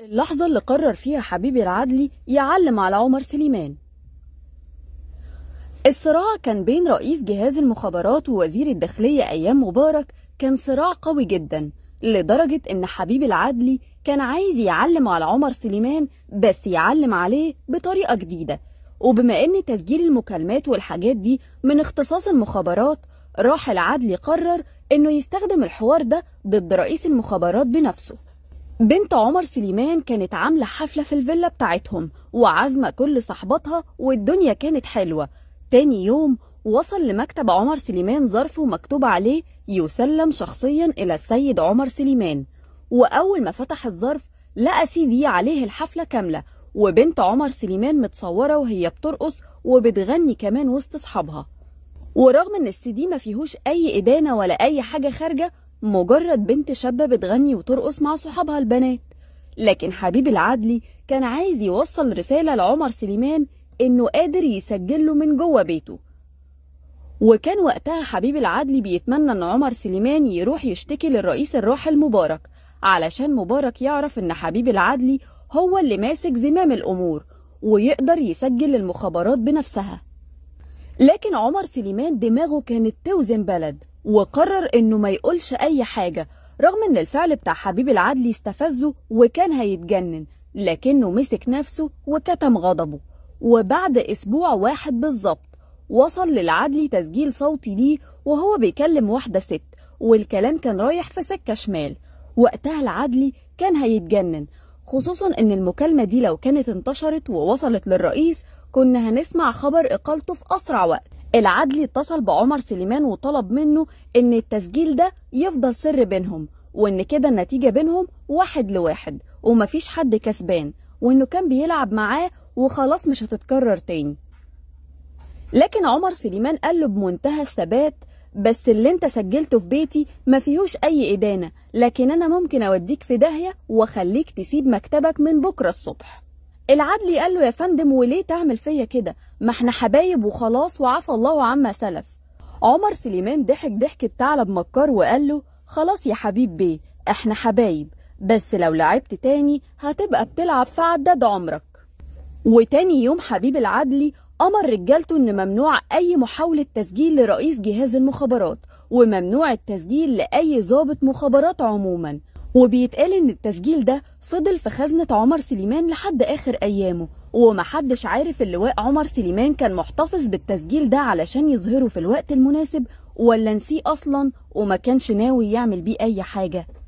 اللحظة اللي قرر فيها حبيبي العدلي يعلم على عمر سليمان الصراع كان بين رئيس جهاز المخابرات ووزير الداخلية أيام مبارك كان صراع قوي جدا لدرجة إن حبيب العدلي كان عايز يعلم على عمر سليمان بس يعلم عليه بطريقة جديدة وبما إن تسجيل المكالمات والحاجات دي من اختصاص المخابرات راح العدلي قرر إنه يستخدم الحوار ده ضد رئيس المخابرات بنفسه بنت عمر سليمان كانت عاملة حفلة في الفيلا بتاعتهم وعازمة كل صحباتها والدنيا كانت حلوة تاني يوم وصل لمكتب عمر سليمان ظرفه مكتوب عليه يسلم شخصيا إلى السيد عمر سليمان وأول ما فتح الظرف لقى سيدي عليه الحفلة كاملة وبنت عمر سليمان متصورة وهي بترقص وبتغني كمان وسط صحابها ورغم إن السي دي ما فيهوش أي إدانة ولا أي حاجة خارجة مجرد بنت شابة بتغني وترقص مع صحابها البنات لكن حبيب العدلي كان عايز يوصل رسالة لعمر سليمان إنه قادر يسجله من جوه بيته وكان وقتها حبيب العدلي بيتمنى إن عمر سليمان يروح يشتكي للرئيس الراحل مبارك علشان مبارك يعرف إن حبيب العدلي هو اللي ماسك زمام الأمور ويقدر يسجل المخابرات بنفسها لكن عمر سليمان دماغه كانت توزن بلد وقرر انه ما يقولش اي حاجه رغم ان الفعل بتاع حبيب العدلي استفزه وكان هيتجنن لكنه مسك نفسه وكتم غضبه وبعد اسبوع واحد بالظبط وصل للعدلي تسجيل صوتي ليه وهو بيكلم واحده ست والكلام كان رايح في سكه شمال وقتها العدلي كان هيتجنن خصوصا ان المكالمه دي لو كانت انتشرت ووصلت للرئيس كنا هنسمع خبر اقالته في اسرع وقت العدلي اتصل بعمر سليمان وطلب منه ان التسجيل ده يفضل سر بينهم وان كده النتيجه بينهم واحد لواحد ومفيش حد كسبان وانه كان بيلعب معاه وخلاص مش هتتكرر تاني لكن عمر سليمان قال له بمنتهى الثبات بس اللي انت سجلته في بيتي ما فيهوش اي ادانه لكن انا ممكن اوديك في داهيه واخليك تسيب مكتبك من بكره الصبح العدلي قال له يا فندم وليه تعمل فيا كده ما احنا حبايب وخلاص وعفى الله عما سلف عمر سليمان ضحك ضحك ثعلب مكار وقال له خلاص يا حبيب بيه احنا حبايب بس لو لعبت تاني هتبقى بتلعب في عداد عمرك وتاني يوم حبيب العدلي أمر رجالته إن ممنوع أي محاولة تسجيل لرئيس جهاز المخابرات وممنوع التسجيل لأي ظابط مخابرات عموماً وبيتقال ان التسجيل ده فضل في خزنة عمر سليمان لحد اخر ايامه ومحدش عارف اللواء عمر سليمان كان محتفظ بالتسجيل ده علشان يظهره في الوقت المناسب ولا نسيه اصلا وما كانش ناوي يعمل بيه اي حاجة